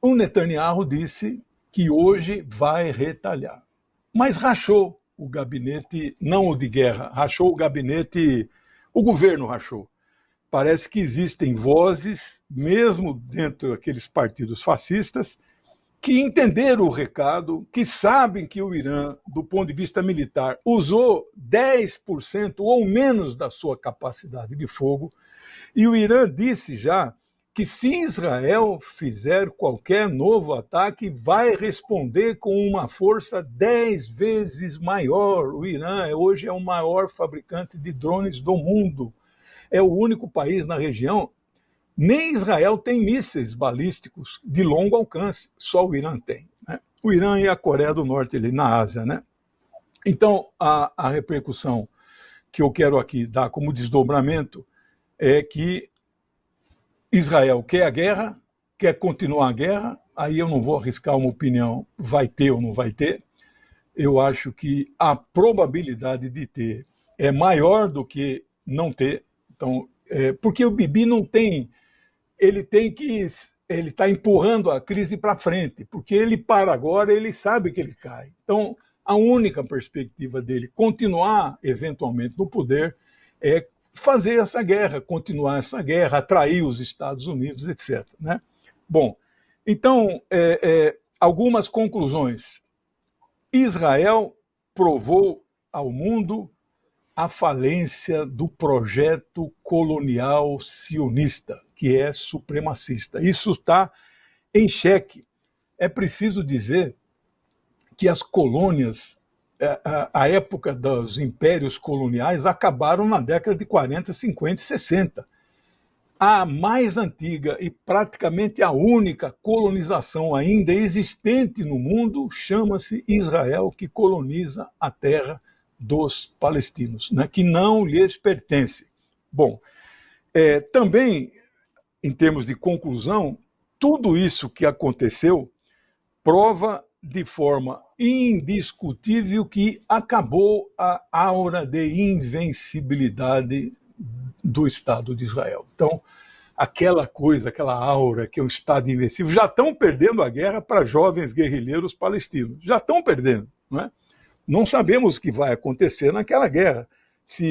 o Netanyahu disse que hoje vai retalhar. Mas rachou o gabinete, não o de guerra, rachou o gabinete, o governo rachou. Parece que existem vozes, mesmo dentro daqueles partidos fascistas, que entenderam o recado, que sabem que o Irã, do ponto de vista militar, usou 10% ou menos da sua capacidade de fogo, e o Irã disse já que se Israel fizer qualquer novo ataque, vai responder com uma força dez vezes maior. O Irã hoje é o maior fabricante de drones do mundo. É o único país na região. Nem Israel tem mísseis balísticos de longo alcance, só o Irã tem. Né? O Irã e a Coreia do Norte ali na Ásia, né? Então a, a repercussão que eu quero aqui dar como desdobramento é que Israel quer a guerra, quer continuar a guerra, aí eu não vou arriscar uma opinião, vai ter ou não vai ter. Eu acho que a probabilidade de ter é maior do que não ter. Então, é, porque o Bibi não tem, ele tem que ele está empurrando a crise para frente, porque ele para agora, ele sabe que ele cai. Então, a única perspectiva dele continuar eventualmente no poder é fazer essa guerra, continuar essa guerra, atrair os Estados Unidos, etc. Né? Bom, então, é, é, algumas conclusões. Israel provou ao mundo a falência do projeto colonial sionista, que é supremacista. Isso está em xeque. É preciso dizer que as colônias é, a época dos impérios coloniais acabaram na década de 40, 50 e 60. A mais antiga e praticamente a única colonização ainda existente no mundo chama-se Israel, que coloniza a terra dos palestinos, né, que não lhes pertence. Bom, é, também, em termos de conclusão, tudo isso que aconteceu prova de forma indiscutível que acabou a aura de invencibilidade do Estado de Israel. Então, aquela coisa, aquela aura que é um Estado invencível, já estão perdendo a guerra para jovens guerrilheiros palestinos. Já estão perdendo. Não, é? não sabemos o que vai acontecer naquela guerra. Se